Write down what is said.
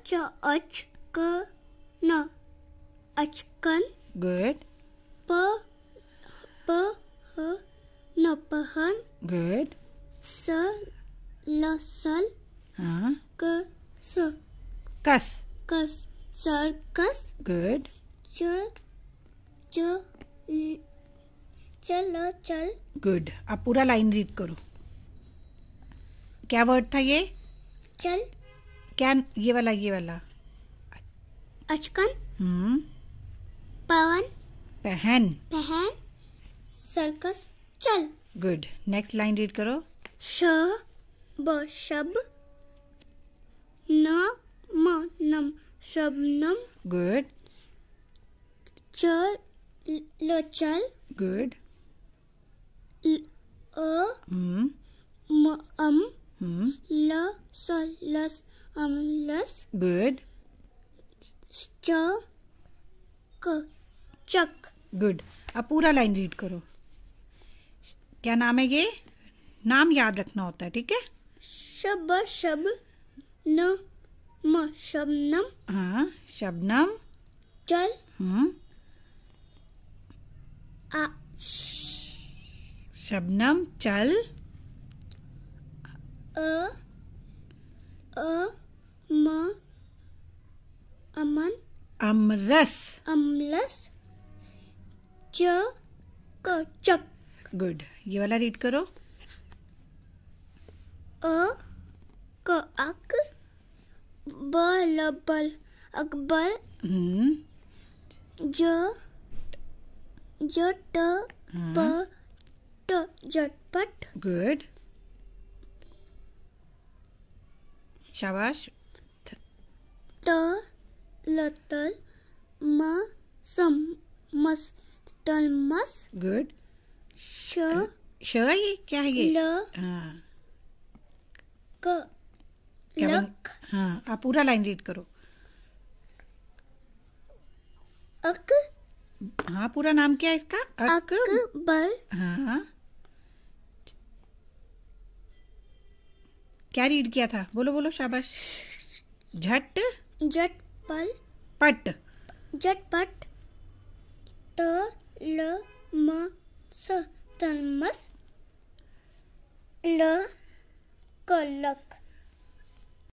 Acha achkana. Achkan. Good. Pa pa ha na pahan. Good. Sa la sal. Huh? Ka sa. Kas. Kas. Circus. Good. Ch ch चलो चल good अब पूरा line read करो क्या word था ये चल क्या ये वाला ये वाला अचकन हम्म पवन पहन पहन सर्कस चल गुड नेक्स्ट लाइन रीड करो शब न म नम शबनम गुड चल लो चल गुड अम L, sol, lus, um, lus. Good. Ch, क, चक. गुड अब पूरा लाइन रीड करो क्या नाम है ये नाम याद रखना होता है ठीक है शब शब न म शबनम हाँ शबनम चल हम्म शबनम चल अ अ म अमन अमरस अमलस च क चक गुड ये वाला रीड करो अ क अक ब ल बल अकबर हम्म। ज ज ट प हाँ। ट झटपट गुड शाबाश त लतल म सम मस तल मस गुड श श ये क्या है ये ल हाँ क लक हाँ आप पूरा लाइन रीड करो अक हाँ पूरा नाम क्या है इसका अकबर हाँ क्या रीड किया था बोलो बोलो शाबाश झट झट पल पट झट पट त ल म स तन्मस ल कलक